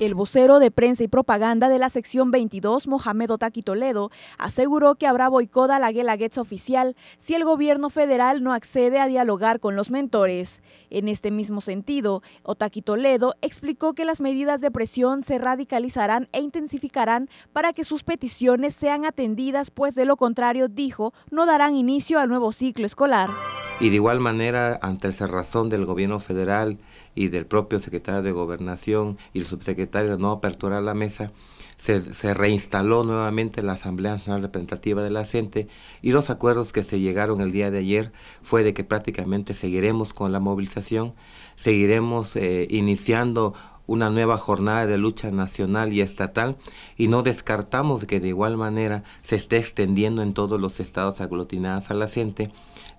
El vocero de prensa y propaganda de la sección 22, Mohamed Otaki Toledo, aseguró que habrá boicot a la Guelaguetza oficial si el gobierno federal no accede a dialogar con los mentores. En este mismo sentido, Otaki Toledo explicó que las medidas de presión se radicalizarán e intensificarán para que sus peticiones sean atendidas, pues de lo contrario, dijo, no darán inicio al nuevo ciclo escolar. Y de igual manera, ante el cerrazón del gobierno federal y del propio secretario de Gobernación y el subsecretario de no aperturar la mesa, se, reinstaló nuevamente la Asamblea Nacional Representativa de la CENTE y los acuerdos que se llegaron el día de ayer fue de que prácticamente seguiremos con la movilización, seguiremos eh, iniciando una nueva jornada de lucha nacional y estatal y no descartamos que de igual manera se esté extendiendo en todos los estados aglutinados a la CENTE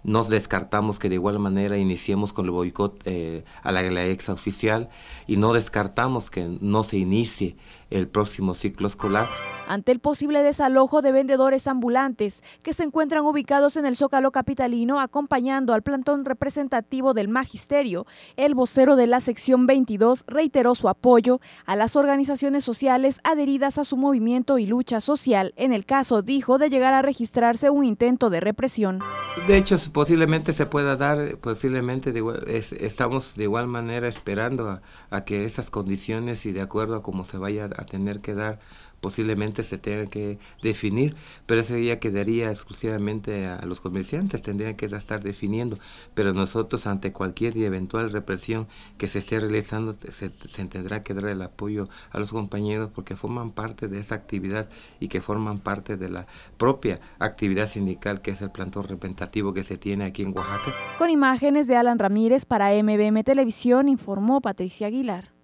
nos descartamos que de igual manera iniciemos con el boicot eh, a la ex oficial y no descartamos que no se inicie el próximo ciclo escolar. Ante el posible desalojo de vendedores ambulantes que se encuentran ubicados en el Zócalo Capitalino acompañando al plantón representativo del Magisterio, el vocero de la sección 22 reiteró su apoyo a las organizaciones sociales adheridas a su movimiento y lucha social en el caso, dijo, de llegar a registrarse un intento de represión. De hecho, posiblemente se pueda dar, posiblemente estamos de igual manera esperando a, que esas condiciones y de acuerdo a cómo se vaya a tener que dar, posiblemente se tenga que definir, pero eso ya quedaría exclusivamente a los comerciantes, tendrían que estar definiendo, pero nosotros ante cualquier y eventual represión que se esté realizando, se, tendrá que dar el apoyo a los compañeros porque forman parte de esa actividad y que forman parte de la propia actividad sindical que es el plantón repentino que se tiene aquí en Oaxaca. Con imágenes de Alan Ramírez para MBM Televisión informó Patricia Aguilar.